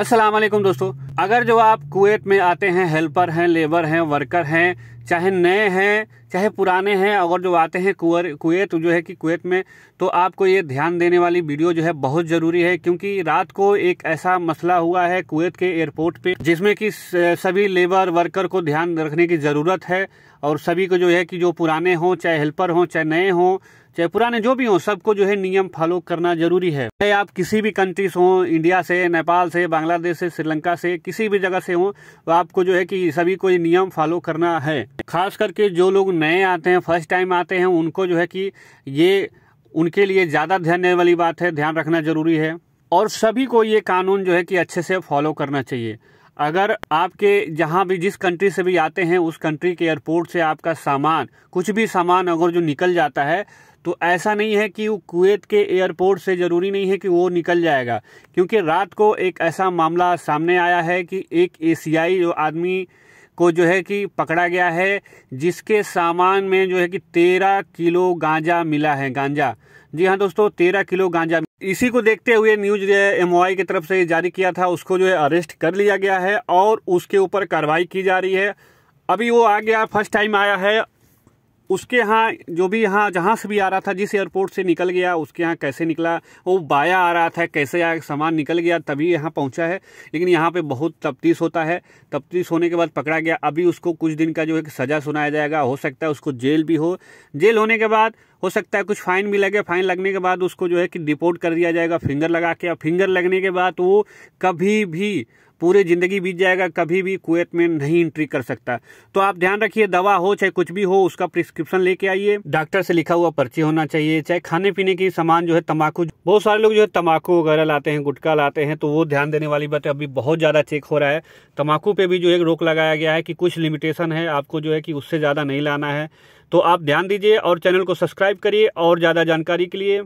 अस्सलाम वालेकुम दोस्तों अगर जो आप कुवैत में आते हैं हेल्पर हैं लेबर हैं वर्कर हैं चाहे नए हैं चाहे पुराने हैं अगर जो आते हैं कुर कुवैत जो है कि कुवैत में तो आपको ये ध्यान देने वाली वीडियो जो है बहुत ज़रूरी है क्योंकि रात को एक ऐसा मसला हुआ है कुवैत के एयरपोर्ट पे जिसमें कि सभी लेबर वर्कर को ध्यान रखने की ज़रूरत है और सभी को जो है कि जो पुराने हों चाहे हेल्पर हों चाहे नए हों चाहे पुराने जो भी हो सबको जो है नियम फॉलो करना जरूरी है चाहे आप किसी भी कंट्री से हो इंडिया से नेपाल से बांग्लादेश से श्रीलंका से किसी भी जगह से हो तो आपको जो है कि सभी को ये नियम फॉलो करना है खास करके जो लोग नए आते हैं फर्स्ट टाइम आते हैं उनको जो है कि ये उनके लिए ज़्यादा ध्यान देने वाली बात है ध्यान रखना जरूरी है और सभी को ये कानून जो है कि अच्छे से फॉलो करना चाहिए अगर आपके जहाँ भी जिस कंट्री से भी आते हैं उस कंट्री के एयरपोर्ट से आपका सामान कुछ भी सामान अगर जो निकल जाता है तो ऐसा नहीं है कि वो कुवैत के एयरपोर्ट से ज़रूरी नहीं है कि वो निकल जाएगा क्योंकि रात को एक ऐसा मामला सामने आया है कि एक एशियाई जो आदमी को जो है कि पकड़ा गया है जिसके सामान में जो है कि तेरह किलो गांजा मिला है गांजा जी हाँ दोस्तों तेरह किलो गांजा इसी को देखते हुए न्यूज एम की तरफ से जारी किया था उसको जो है अरेस्ट कर लिया गया है और उसके ऊपर कार्रवाई की जा रही है अभी वो आ गया फर्स्ट टाइम आया है उसके यहाँ जो भी यहाँ जहाँ से भी आ रहा था जिस एयरपोर्ट से निकल गया उसके यहाँ कैसे निकला वो बाया आ रहा था कैसे आया सामान निकल गया तभी यहाँ पहुँचा है लेकिन यहाँ पर बहुत तफ्तीश होता है तफ्तीश होने के बाद पकड़ा गया अभी उसको कुछ दिन का जो है सज़ा सुनाया जाएगा हो सकता है उसको जेल भी हो जेल होने के बाद हो सकता है कुछ फाइन भी लगे फाइन लगने के बाद उसको जो है कि डिपोर्ट कर दिया जाएगा फिंगर लगा के और फिंगर लगने के बाद वो कभी भी पूरे ज़िंदगी बीत जाएगा कभी भी कुवैत में नहीं एंट्री कर सकता तो आप ध्यान रखिए दवा हो चाहे कुछ भी हो उसका प्रिस्क्रिप्शन लेके आइए डॉक्टर से लिखा हुआ पर्ची होना चाहिए चाहे खाने पीने की सामान जो है तम्बाकू बहुत सारे लोग जो है तम्बाकू वगैरह लाते हैं गुटखा लाते हैं तो वो ध्यान देने वाली बात है अभी बहुत ज़्यादा चेक हो रहा है तम्बाकू पर भी जो है रोक लगाया गया है कि कुछ लिमिटेशन है आपको जो है कि उससे ज़्यादा नहीं लाना है तो आप ध्यान दीजिए और चैनल को सब्सक्राइब सब्सक्राइब करिए और ज़्यादा जानकारी के लिए